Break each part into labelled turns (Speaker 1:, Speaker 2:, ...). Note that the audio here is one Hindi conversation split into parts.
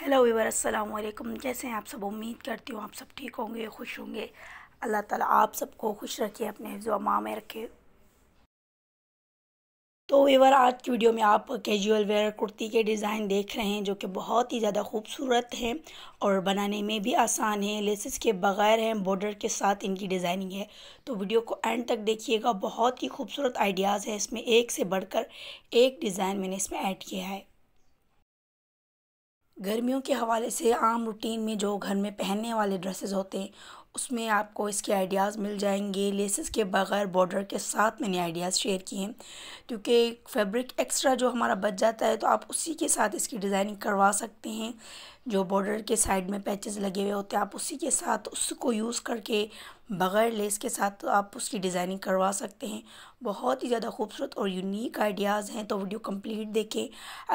Speaker 1: हेलो वीवर अस्सलाम वालेकुम जैसे हैं आप सब उम्मीद करती हूँ आप सब ठीक होंगे खुश होंगे अल्लाह ताला आप सबको खुश रखे अपने हिफ्ज़ में रखे तो वीवर आज की वीडियो में आप कैजुअल वेयर कुर्ती के डिज़ाइन देख रहे हैं जो कि बहुत ही ज़्यादा खूबसूरत हैं और बनाने में भी आसान है लेसिस के बग़ैर हैं बॉर्डर के साथ इनकी डिज़ाइनिंग है तो वीडियो को एंड तक देखिएगा बहुत ही खूबसूरत आइडियाज़ है इसमें एक से बढ़कर एक डिज़ाइन मैंने इसमें ऐड किया है गर्मियों के हवाले से आम रूटीन में जो घर में पहनने वाले ड्रेसेस होते हैं उसमें आपको इसके आइडियाज़ मिल जाएंगे लेसेस के बगैर बॉर्डर के साथ मैंने आइडियाज़ शेयर किए हैं क्योंकि फैब्रिक एक्स्ट्रा जो हमारा बच जाता है तो आप उसी के साथ इसकी डिज़ाइनिंग करवा सकते हैं जो बॉर्डर के साइड में पैचेस लगे हुए होते हैं आप उसी के साथ उसको यूज़ करके बग़ैर लेस के साथ तो आप उसकी डिज़ाइनिंग करवा सकते हैं बहुत ही ज़्यादा खूबसूरत और यूनिक आइडियाज़ हैं तो वीडियो कंप्लीट देखें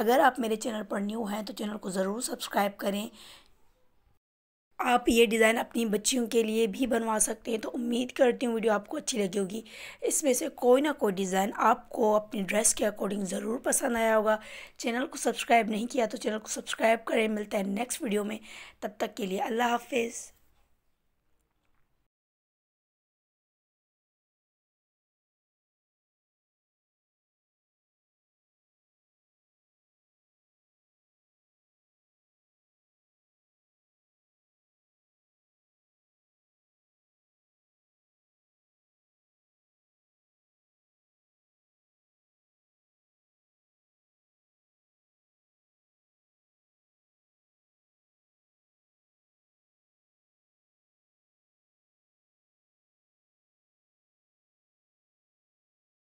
Speaker 1: अगर आप मेरे चैनल पर न्यू हैं तो चैनल को ज़रूर सब्सक्राइब करें आप ये डिज़ाइन अपनी बच्चियों के लिए भी बनवा सकते हैं तो उम्मीद करती हूँ वीडियो आपको अच्छी लगी होगी इसमें से कोई ना कोई डिज़ाइन आपको अपनी ड्रेस के अकॉर्डिंग ज़रूर पसंद आया होगा चैनल को सब्सक्राइब नहीं किया तो चैनल को सब्सक्राइब करें मिलता है नेक्स्ट वीडियो में तब तक के लिए अल्लाह हाफिज़